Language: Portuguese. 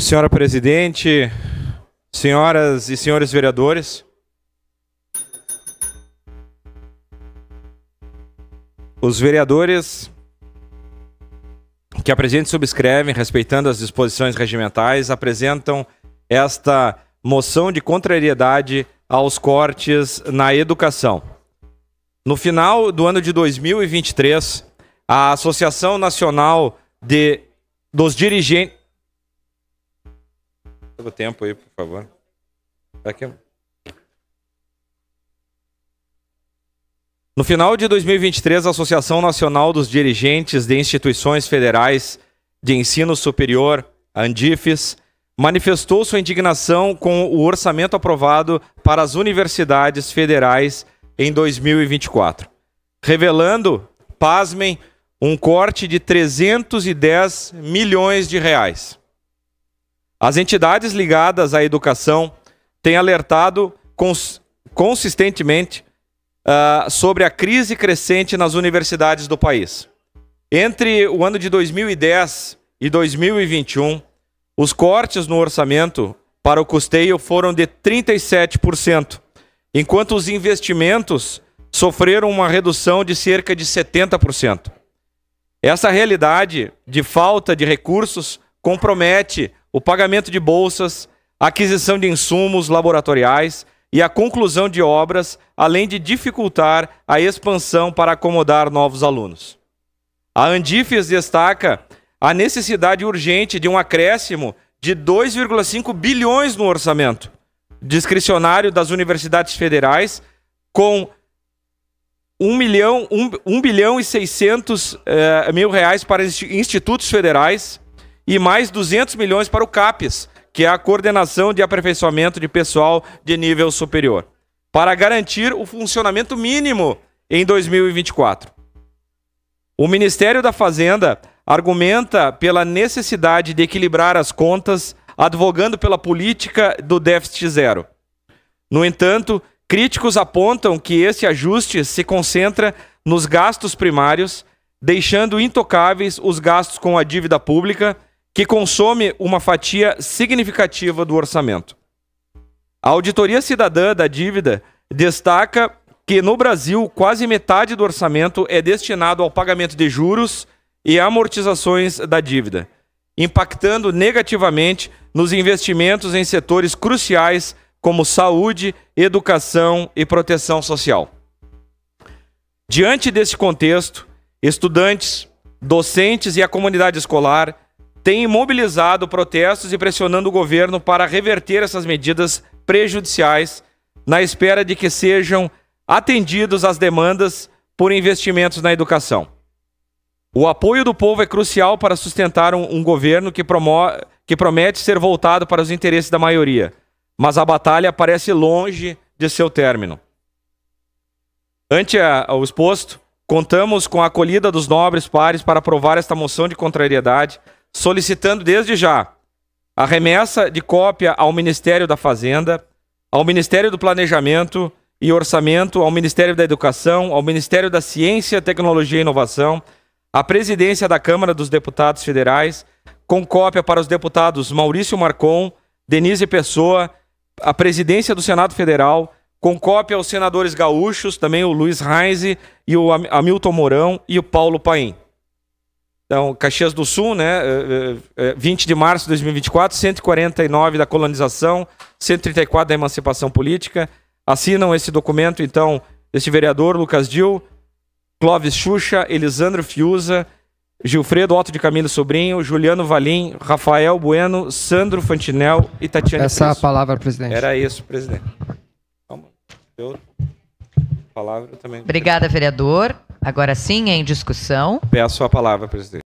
Senhora presidente, senhoras e senhores vereadores, os vereadores que a presente subscrevem, respeitando as disposições regimentais, apresentam esta moção de contrariedade aos cortes na educação. No final do ano de 2023, a Associação Nacional de, dos Dirigentes tempo aí, por favor. Aqui. No final de 2023, a Associação Nacional dos Dirigentes de Instituições Federais de Ensino Superior, ANDIFES, manifestou sua indignação com o orçamento aprovado para as universidades federais em 2024, revelando, pasmem, um corte de 310 milhões de reais. As entidades ligadas à educação têm alertado cons consistentemente uh, sobre a crise crescente nas universidades do país. Entre o ano de 2010 e 2021, os cortes no orçamento para o custeio foram de 37%, enquanto os investimentos sofreram uma redução de cerca de 70%. Essa realidade de falta de recursos compromete o pagamento de bolsas, aquisição de insumos laboratoriais e a conclusão de obras, além de dificultar a expansão para acomodar novos alunos. A Andifes destaca a necessidade urgente de um acréscimo de 2,5 bilhões no orçamento discricionário das universidades federais, com 1, milhão, 1, 1 bilhão e 600 eh, mil reais para institutos federais, e mais 200 milhões para o CAPES, que é a Coordenação de Aperfeiçoamento de Pessoal de Nível Superior, para garantir o funcionamento mínimo em 2024. O Ministério da Fazenda argumenta pela necessidade de equilibrar as contas, advogando pela política do déficit zero. No entanto, críticos apontam que esse ajuste se concentra nos gastos primários, deixando intocáveis os gastos com a dívida pública que consome uma fatia significativa do orçamento. A auditoria cidadã da dívida destaca que no Brasil quase metade do orçamento é destinado ao pagamento de juros e amortizações da dívida, impactando negativamente nos investimentos em setores cruciais como saúde, educação e proteção social. Diante desse contexto, estudantes, docentes e a comunidade escolar tem mobilizado protestos e pressionando o governo para reverter essas medidas prejudiciais, na espera de que sejam atendidos as demandas por investimentos na educação. O apoio do povo é crucial para sustentar um, um governo que, que promete ser voltado para os interesses da maioria, mas a batalha parece longe de seu término. Ante o exposto, contamos com a acolhida dos nobres pares para aprovar esta moção de contrariedade solicitando desde já a remessa de cópia ao Ministério da Fazenda, ao Ministério do Planejamento e Orçamento, ao Ministério da Educação, ao Ministério da Ciência, Tecnologia e Inovação, à Presidência da Câmara dos Deputados Federais, com cópia para os deputados Maurício Marcon, Denise Pessoa, a Presidência do Senado Federal, com cópia aos senadores gaúchos, também o Luiz Reis e o Hamilton Mourão e o Paulo Paim. Então, Caxias do Sul, né, 20 eh, eh, eh, de março de 2024, 149 da colonização, 134 da emancipação política. Assinam esse documento, então, este vereador, Lucas Dil, Clóvis Xuxa, Elisandro Fiuza, Gilfredo Otto de Camilo Sobrinho, Juliano Valim, Rafael Bueno, Sandro Fantinel e Tatiana Essa é a palavra, presidente. Era isso, presidente. Palavra também. Obrigada, vereador. Agora sim, em discussão. Peço a palavra, presidente.